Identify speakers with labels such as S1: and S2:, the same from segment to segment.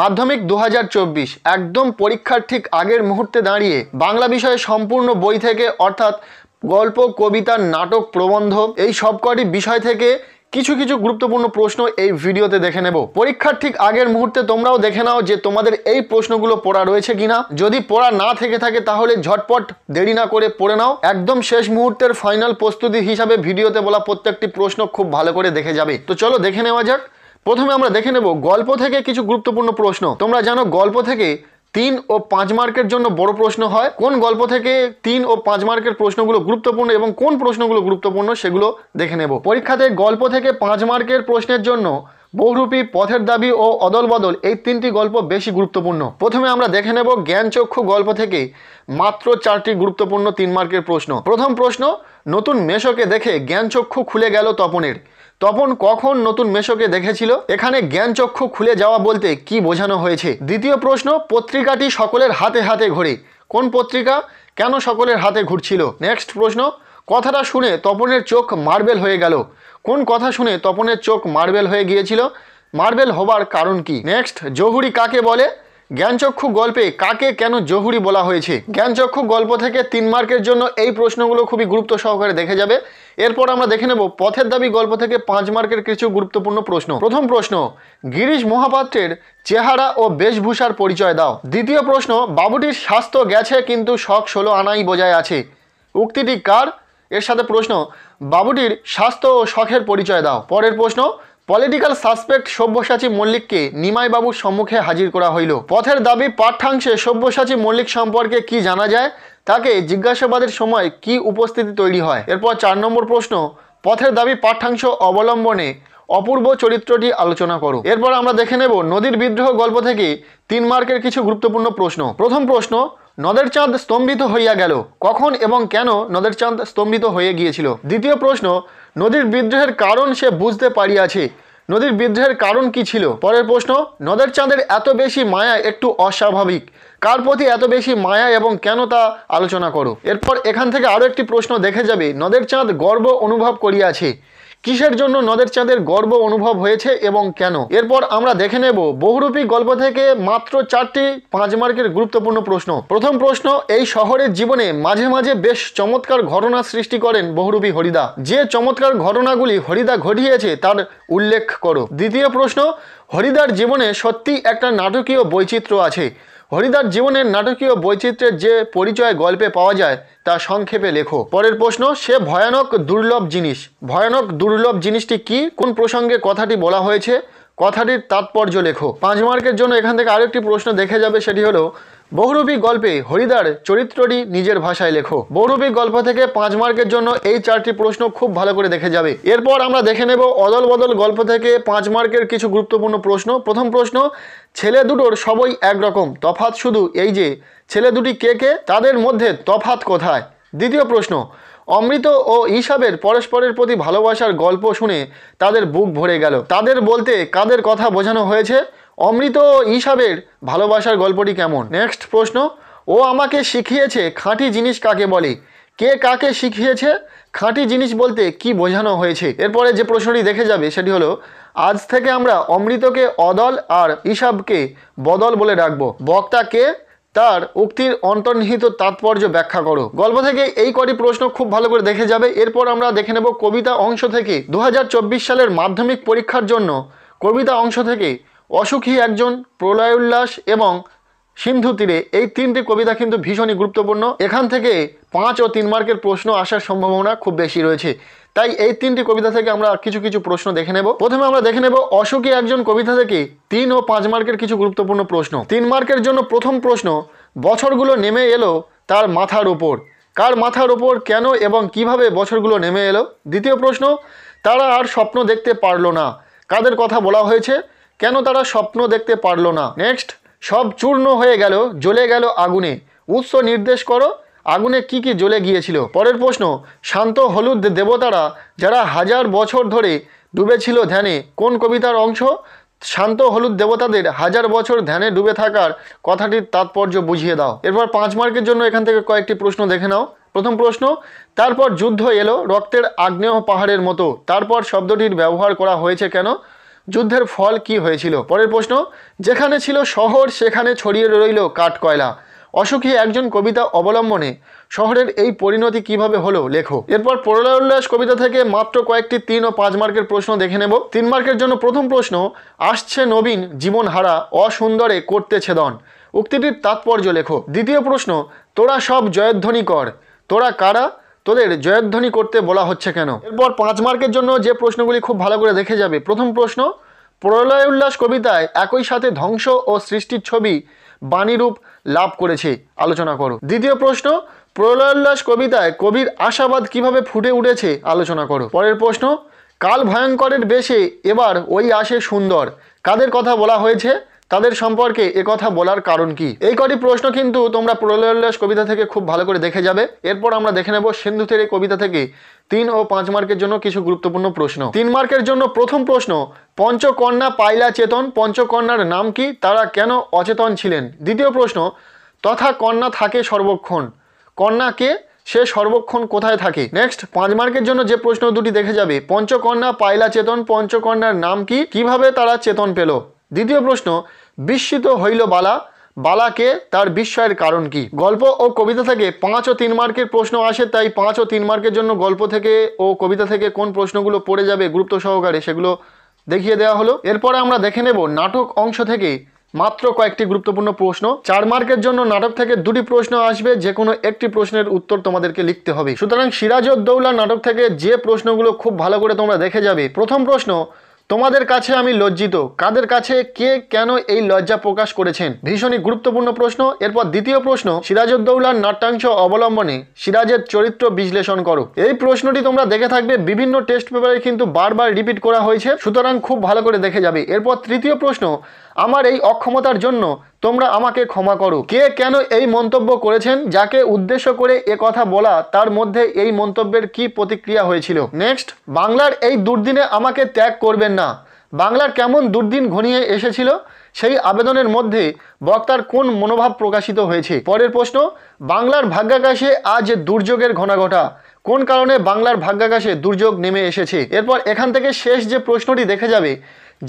S1: মাধ্যমিক দু একদম পরীক্ষার ঠিক আগের মুহূর্তে দাঁড়িয়ে বাংলা বিষয়ে সম্পূর্ণ বই থেকে অর্থাৎ গল্প কবিতা নাটক প্রবন্ধ এই সবকটি বিষয় থেকে কিছু কিছু গুরুত্বপূর্ণ প্রশ্ন এই ভিডিওতে দেখে নেব পরীক্ষার ঠিক আগের মুহূর্তে তোমরাও দেখে নাও যে তোমাদের এই প্রশ্নগুলো পড়া রয়েছে কিনা যদি পড়া না থেকে থাকে তাহলে ঝটপট দেরি না করে পড়ে নাও একদম শেষ মুহূর্তের ফাইনাল প্রস্তুতি হিসাবে ভিডিওতে বলা প্রত্যেকটি প্রশ্ন খুব ভালো করে দেখে যাবে তো চলো দেখে নেওয়া যাক প্রথমে আমরা দেখে নেব গল্প থেকে কিছু গুরুত্বপূর্ণ প্রশ্ন তোমরা জানো গল্প থেকে তিন ও পাঁচ মার্কের জন্য বড় প্রশ্ন হয় কোন গল্প থেকে তিন ও পাঁচ মার্কের প্রশ্নগুলো গুরুত্বপূর্ণ এবং কোন প্রশ্নগুলো গুরুত্বপূর্ণ সেগুলো দেখে নেব পরীক্ষাতে গল্প থেকে পাঁচ মার্কের প্রশ্নের জন্য বহুরূপী পথের দাবি ও অদল বদল এই তিনটি গল্প বেশি গুরুত্বপূর্ণ প্রথমে আমরা দেখে নেব জ্ঞানচক্ষু গল্প থেকে মাত্র চারটি গুরুত্বপূর্ণ তিন মার্কের প্রশ্ন প্রথম প্রশ্ন নতুন মেষকে দেখে জ্ঞানচক্ষু খুলে গেল তপনের তপন কখন নতুন মেষকে দেখেছিল এখানে জ্ঞানচক্ষু খুলে যাওয়া বলতে কি বোঝানো হয়েছে দ্বিতীয় প্রশ্ন পত্রিকাটি সকলের হাতে হাতে ঘোরে কোন পত্রিকা কেন সকলের হাতে ঘুরছিল নেক্সট প্রশ্ন কথাটা শুনে তপনের চোখ মার্বেল হয়ে গেল কোন কথা শুনে তপনের চোখ মার্বেল হয়ে গিয়েছিল মার্বেল হবার কারণ কি নেক্সট জহুরি কাকে বলে জ্ঞানচক্ষু গল্পে কাকে কেন জহুরি বলা হয়েছে জ্ঞানচক্ষু গল্প থেকে তিন মার্কের জন্য এই প্রশ্নগুলো খুবই গুরুত্ব সহকারে দেখে যাবে এরপর আমরা দেখে নেব পথের দাবি গল্প থেকে পাঁচ মার্কের কিছু গুরুত্বপূর্ণ প্রশ্ন প্রথম প্রশ্ন গিরিশ মহাপাত্রের চেহারা ও বেশভূষার পরিচয় দাও দ্বিতীয় প্রশ্ন বাবুটির স্বাস্থ্য গেছে কিন্তু শখ ষোলো আনাই বজায় আছে উক্তিটি কার এর সাথে প্রশ্ন বাবুটির স্বাস্থ্য ও শখের পরিচয় দাও পরের প্রশ্ন পলিটিক্যাল সাসপেক্ট সব্যসাচী মল্লিককে নিমাইবাবুর সম্মুখে হাজির করা হইল পথের দাবি পাঠ্যাংশে সব্যসাচী মল্লিক সম্পর্কে কি জানা যায় তাকে জিজ্ঞাসাবাদের সময় কি উপস্থিতি তৈরি হয় এরপর চার নম্বর প্রশ্ন পথের দাবি পাঠ্যাংশ অবলম্বনে অপূর্ব চরিত্রটি আলোচনা করো এরপর আমরা দেখে নেব নদীর বিদ্রোহ গল্প থেকে তিন মার্কের কিছু গুরুত্বপূর্ণ প্রশ্ন প্রথম প্রশ্ন নদের চাঁদ স্তম্ভিত হইয়া গেল কখন এবং কেন নদের চাঁদ স্তম্ভিত হয়ে গিয়েছিল দ্বিতীয় প্রশ্ন নদীর বিদ্রোহের কারণ সে বুঝতে পারিয়াছে নদীর বিদ্রোহের কারণ কি ছিল পরের প্রশ্ন নদের চাঁদের এত বেশি মায়া একটু অস্বাভাবিক কার প্রতি এত বেশি মায়া এবং কেন তা আলোচনা করো এরপর এখান থেকে আরও একটি প্রশ্ন দেখে যাবে নদের চাঁদ গর্ব অনুভব করিয়াছে কিসের জন্য নদের চাঁদের গর্ব অনুভব হয়েছে এবং কেন এরপর আমরা দেখে নেব বহুরূপী গল্প থেকে মাত্র চারটি পাঁচ মার্কের গুরুত্বপূর্ণ প্রশ্ন প্রথম প্রশ্ন এই শহরের জীবনে মাঝে মাঝে বেশ চমৎকার ঘটনা সৃষ্টি করেন বহুরূপী হরিদা যে চমৎকার ঘটনাগুলি হরিদা ঘটিয়েছে তার উল্লেখ করো দ্বিতীয় প্রশ্ন হরিদার জীবনে সত্যি একটা নাটকীয় বৈচিত্র্য আছে হরিদার জীবনের নাটকীয় বৈচিত্র্যের যে পরিচয় গল্পে পাওয়া যায় তা সংক্ষেপে লেখো পরের প্রশ্ন সে ভয়ানক দুর্লভ জিনিস ভয়ানক দুর্লভ জিনিসটি কি কোন প্রসঙ্গে কথাটি বলা হয়েছে কথাটির তাৎপর্য লেখো পাঁচ মার্কের জন্য এখান থেকে আরেকটি প্রশ্ন দেখে যাবে সেটি হলো বহুরূপী গল্পে হরিদার চরিত্রটি নিজের ভাষায় লেখো বহুরূপী গল্প থেকে পাঁচ মার্কের জন্য এই চারটি প্রশ্ন খুব ভালো করে দেখে যাবে এরপর আমরা দেখে নেব অদল বদল গল্প থেকে পাঁচ মার্কের কিছু গুরুত্বপূর্ণ প্রশ্ন প্রথম প্রশ্ন ছেলে দুটোর সবই একরকম তফাত শুধু এই যে ছেলে দুটি কে কে তাদের মধ্যে তফাত কোথায় দ্বিতীয় প্রশ্ন অমৃত ও ইসাবের পরস্পরের প্রতি ভালোবাসার গল্প শুনে তাদের বুক ভরে গেল তাদের বলতে কাদের কথা বোঝানো হয়েছে অমৃত ইসাবের ভালোবাসার গল্পটি কেমন নেক্সট প্রশ্ন ও আমাকে শিখিয়েছে খাঁটি জিনিস কাকে বলে কে কাকে শিখিয়েছে খাঁটি জিনিস বলতে কি বোঝানো হয়েছে এরপরে যে প্রশ্নটি দেখে যাবে সেটি হলো আজ থেকে আমরা অমৃতকে অদল আর ইসাবকে বদল বলে ডাকবো বক্তা কে তার উক্তির অন্তর্নিহিত তাৎপর্য ব্যাখ্যা করো গল্প থেকে এই কটি প্রশ্ন খুব ভালো করে দেখে যাবে এরপর আমরা দেখে নেব কবিতা অংশ থেকে দু সালের মাধ্যমিক পরীক্ষার জন্য কবিতা অংশ থেকে অসুখী একজন প্রলয় উল্লাস এবং সিন্ধু তীরে এই তিনটি কবিতা কিন্তু ভীষণই গুরুত্বপূর্ণ এখান থেকে পাঁচ ও তিন মার্কের প্রশ্ন আসার সম্ভাবনা খুব বেশি রয়েছে তাই এই তিনটি কবিতা থেকে আমরা কিছু কিছু প্রশ্ন দেখে নেব প্রথমে আমরা দেখে নেব অশোকী একজন কবিতা থেকে তিন ও পাঁচ মার্কের কিছু গুরুত্বপূর্ণ প্রশ্ন তিন মার্কের জন্য প্রথম প্রশ্ন বছরগুলো নেমে এলো তার মাথার ওপর কার মাথার ওপর কেন এবং কিভাবে বছরগুলো নেমে এলো দ্বিতীয় প্রশ্ন তারা আর স্বপ্ন দেখতে পারলো না কাদের কথা বলা হয়েছে কেন তারা স্বপ্ন দেখতে পারল না নেক্সট সব চূর্ণ হয়ে গেল জ্বলে গেল আগুনে উৎস নির্দেশ করো আগুনে কি কি জ্বলে গিয়েছিল পরের প্রশ্ন শান্ত হলুদ দেবতারা যারা হাজার বছর ধরে ডুবেছিল ধ্যানে কোন কবিতার অংশ শান্ত হলুদ দেবতাদের হাজার বছর ধ্যানে ডুবে থাকার কথাটির তাৎপর্য বুঝিয়ে দাও এরপর পাঁচ মার্কের জন্য এখান থেকে কয়েকটি প্রশ্ন দেখে নাও প্রথম প্রশ্ন তারপর যুদ্ধ এলো রক্তের আগ্নেয় পাহাড়ের মতো তারপর শব্দটির ব্যবহার করা হয়েছে কেন যুদ্ধের ফল কি হয়েছিল পরের প্রশ্ন যেখানে ছিল শহর সেখানে ছড়িয়ে রইল কাঠ কয়লা অসুখী একজন কবিতা অবলম্বনে শহরের এই পরিণতি কিভাবে হলো লেখো এরপর প্রলয়োল্লাস কবিতা থেকে মাত্র কয়েকটি তিন ও পাঁচ মার্কের প্রশ্ন দেখে নেব তিন মার্কের জন্য প্রথম প্রশ্ন আসছে নবীন জীবন হারা অসুন্দরে করতে ছেদন উক্তিটির তাৎপর্য লেখো দ্বিতীয় প্রশ্ন তোরা সব জয়ধ্বনি কর তোরা কারা তোদের জয়ধ্বনি করতে বলা হচ্ছে কেন এরপর পাঁচ মার্কের জন্য যে প্রশ্নগুলি খুব ভালো করে দেখে যাবে প্রথম প্রশ্ন প্রলয় উল্লাস কবিতায় একই সাথে ধ্বংস ও সৃষ্টির ছবি বাণীরূপ লাভ করেছে আলোচনা করো দ্বিতীয় প্রশ্ন প্রলয়োল্লাস কবিতায় কবির আশাবাদ কিভাবে ফুটে উঠেছে আলোচনা করো পরের প্রশ্ন কাল ভয়ঙ্করের বেশে এবার ওই আসে সুন্দর কাদের কথা বলা হয়েছে তাদের সম্পর্কে কথা বলার কারণ কি এই কটি প্রশ্ন কিন্তু তোমরা প্রলয়োল্লাস কবিতা থেকে খুব ভালো করে দেখে যাবে এরপর আমরা দেখে নেব সিন্ধুতের এই কবিতা থেকে তিন ও পাঁচ মার্কের জন্য কিছু গুরুত্বপূর্ণ প্রশ্ন তিন মার্কের জন্য প্রথম প্রশ্ন পঞ্চকন্যা পাইলা চেতন পঞ্চকন্যার নাম কি তারা কেন অচেতন ছিলেন দ্বিতীয় প্রশ্ন তথা কন্যা থাকে সর্বক্ষণ কন্যা কে সে সর্বক্ষণ কোথায় থাকে নেক্সট পাঁচ মার্কের জন্য যে প্রশ্ন দুটি দেখে যাবে পঞ্চকন্যা পাইলা চেতন পঞ্চকন্যার নাম কি কিভাবে তারা চেতন পেল দ্বিতীয় প্রশ্ন বিস্মিত হইল বালা বালাকে তার বিস্ময়ের কারণ কি গল্প ও কবিতা থেকে পাঁচ ও তিন মার্কের প্রশ্ন আসে তাই পাঁচ ও তিন মার্কের জন্য গল্প থেকে ও কবিতা থেকে কোন প্রশ্নগুলো পড়ে যাবে গুরুত্ব সহকারে সেগুলো দেখিয়ে দেওয়া হলো এরপরে আমরা দেখে নেব নাটক অংশ থেকে মাত্র কয়েকটি গুরুত্বপূর্ণ প্রশ্ন চার মার্কের জন্য নাটক থেকে দুটি প্রশ্ন আসবে যে কোনো একটি প্রশ্নের উত্তর তোমাদেরকে লিখতে হবে সুতরাং সিরাজ উদ্দৌলা নাটক থেকে যে প্রশ্নগুলো খুব ভালো করে তোমরা দেখে যাবে প্রথম প্রশ্ন তোমাদের কাছে আমি লজ্জিত কাদের কাছে কে কেন এই লজ্জা প্রকাশ করেছেন ভীষণই গুরুত্বপূর্ণ প্রশ্ন এরপর দ্বিতীয় প্রশ্ন সিরাজউদ্দৌলার নাট্যাংশ অবলম্বনে সিরাজের চরিত্র বিশ্লেষণ করো এই প্রশ্নটি তোমরা দেখে থাকবে বিভিন্ন টেস্ট পেপারে কিন্তু বারবার রিপিট করা হয়েছে সুতরাং খুব ভালো করে দেখে যাবে এরপর তৃতীয় প্রশ্ন আমার এই অক্ষমতার জন্য তোমরা আমাকে ক্ষমা করো কে কেন এই মন্তব্য করেছেন যাকে উদ্দেশ্য করে এ কথা বলা তার মধ্যে এই মন্তব্যের কি প্রতিক্রিয়া হয়েছিল নেক্সট বাংলার এই দুর্দিনে আমাকে ত্যাগ করবেন না বাংলার কেমন দুর্দিন ঘনিয়ে এসেছিল সেই আবেদনের মধ্যে বক্তার কোন মনোভাব প্রকাশিত হয়েছে পরের প্রশ্ন বাংলার ভাগ্যাকাশে আজ দুর্যোগের ঘনাঘটা কোন কারণে বাংলার ভাগ্যাকাশে দুর্যোগ নেমে এসেছে এরপর এখান থেকে শেষ যে প্রশ্নটি দেখে যাবে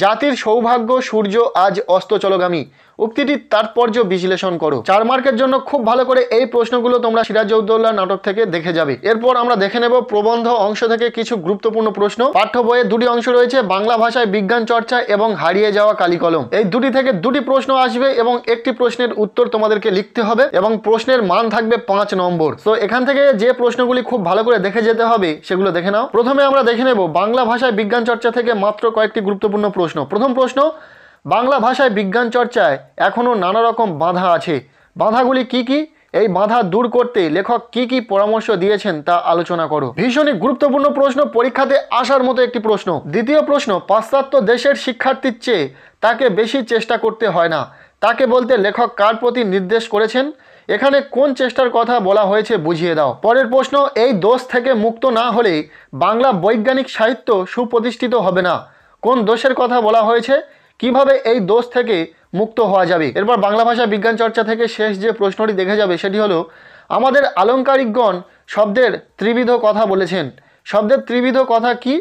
S1: জাতির সৌভাগ্য সূর্য আজ অস্ত চলগামী উক্তিটির তাৎপর্য বিশ্লেষণ করো চার মার্কের জন্য খুব ভালো করে এই প্রশ্নগুলো তোমরা সিরাজউদ্দৌলা নাটক থেকে দেখে যাবে এরপর আমরা দেখে নেব প্রবন্ধ অংশ থেকে কিছু গুরুত্বপূর্ণ প্রশ্ন পাঠ্য বইয়ে দুটি অংশ রয়েছে বাংলা ভাষায় বিজ্ঞান চর্চা এবং হারিয়ে যাওয়া কালিকলম এই দুটি থেকে দুটি প্রশ্ন আসবে এবং একটি প্রশ্নের উত্তর তোমাদেরকে লিখতে হবে এবং প্রশ্নের মান থাকবে পাঁচ নম্বর তো এখান থেকে যে প্রশ্নগুলি খুব ভালো করে দেখে যেতে হবে সেগুলো দেখে নাও প্রথমে আমরা দেখে নেব বাংলা ভাষায় বিজ্ঞান চর্চা থেকে মাত্র কয়েকটি গুরুত্বপূর্ণ প্রশ্ন প্রশ্ন প্রথম প্রশ্ন বাংলা ভাষায় বিজ্ঞান চর্চায় এখনও নানা রকম বাধা আছে বাধাগুলি কি কি এই বাধা দূর করতে লেখক কি কি পরামর্শ দিয়েছেন তা আলোচনা করো ভীষণই গুরুত্বপূর্ণ প্রশ্ন পরীক্ষাতে আসার মতো একটি প্রশ্ন দ্বিতীয় প্রশ্ন পাশ্চাত্য দেশের শিক্ষার্থীর চেয়ে তাকে বেশি চেষ্টা করতে হয় না তাকে বলতে লেখক কার প্রতি নির্দেশ করেছেন এখানে কোন চেষ্টার কথা বলা হয়েছে বুঝিয়ে দাও পরের প্রশ্ন এই দোষ থেকে মুক্ত না হলে বাংলা বৈজ্ঞানিক সাহিত্য সুপ্রতিষ্ঠিত হবে না কোন দোষের কথা বলা হয়েছে কিভাবে এই দোষ থেকে মুক্ত হওয়া যাবে এরপর বাংলা ভাষা বিজ্ঞান চর্চা থেকে শেষ যে প্রশ্নটি দেখে যাবে সেটি হলো আমাদের আলঙ্কারিকগণ শব্দের ত্রিবিধ কথা বলেছেন শব্দের ত্রিবিধ কথা কি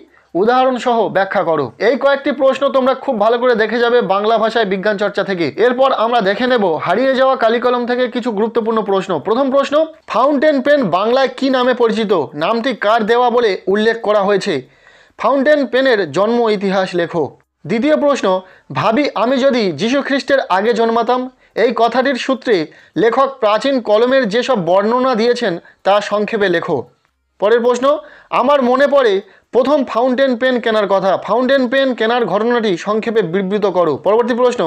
S1: উদাহরণসহ ব্যাখ্যা করো এই কয়েকটি প্রশ্ন তোমরা খুব ভালো করে দেখে যাবে বাংলা ভাষায় বিজ্ঞান চর্চা থেকে এরপর আমরা দেখে নেব হারিয়ে যাওয়া কালিকলম থেকে কিছু গুরুত্বপূর্ণ প্রশ্ন প্রথম প্রশ্ন ফাউন্টেন পেন বাংলায় কি নামে পরিচিত নামটি কার দেওয়া বলে উল্লেখ করা হয়েছে ফাউন্টেন পেনের জন্ম ইতিহাস লেখো দ্বিতীয় প্রশ্ন ভাবি আমি যদি খ্রিস্টের আগে জন্মাতাম এই কথাটির সূত্রে লেখক প্রাচীন কলমের যেসব বর্ণনা দিয়েছেন তা সংক্ষেপে লেখো পরের প্রশ্ন আমার মনে পড়ে প্রথম ফাউন্টেন পেন কেনার কথা ফাউন্টেন পেন কেনার ঘটনাটি সংক্ষেপে বিবৃত করো পরবর্তী প্রশ্ন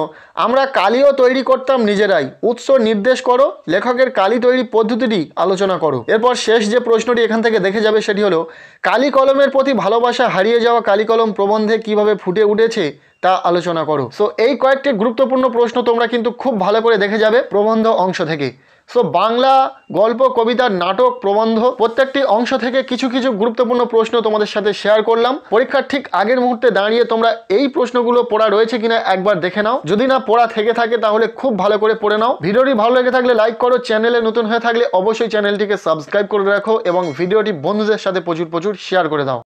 S1: আমরা কালিও তৈরি করতাম নিজেরাই উৎস নির্দেশ করো লেখকের কালি তৈরি পদ্ধতিটি আলোচনা করো এরপর শেষ যে প্রশ্নটি এখান থেকে দেখে যাবে সেটি হলো কালি কলমের প্রতি ভালোবাসা হারিয়ে যাওয়া কালি কলম প্রবন্ধে কিভাবে ফুটে উঠেছে তা আলোচনা করো সো এই কয়েকটি গুরুত্বপূর্ণ প্রশ্ন তোমরা কিন্তু খুব ভালো করে দেখে যাবে প্রবন্ধ অংশ থেকে সো বাংলা গল্প কবিতা নাটক প্রবন্ধ প্রত্যেকটি অংশ থেকে কিছু কিছু গুরুত্বপূর্ণ প্রশ্ন তোমাদের সাথে শেয়ার করলাম পরীক্ষার ঠিক আগের মুহূর্তে দাঁড়িয়ে তোমরা এই প্রশ্নগুলো পড়া রয়েছে কিনা একবার দেখে নাও যদি না পড়া থেকে থাকে তাহলে খুব ভালো করে পড়ে নাও ভিডিওটি ভালো লেগে থাকলে লাইক করো চ্যানেলে নতুন হয়ে থাকলে অবশ্যই চ্যানেলটিকে সাবস্ক্রাইব করে রাখো এবং ভিডিওটি বন্ধুদের সাথে প্রচুর প্রচুর শেয়ার করে দাও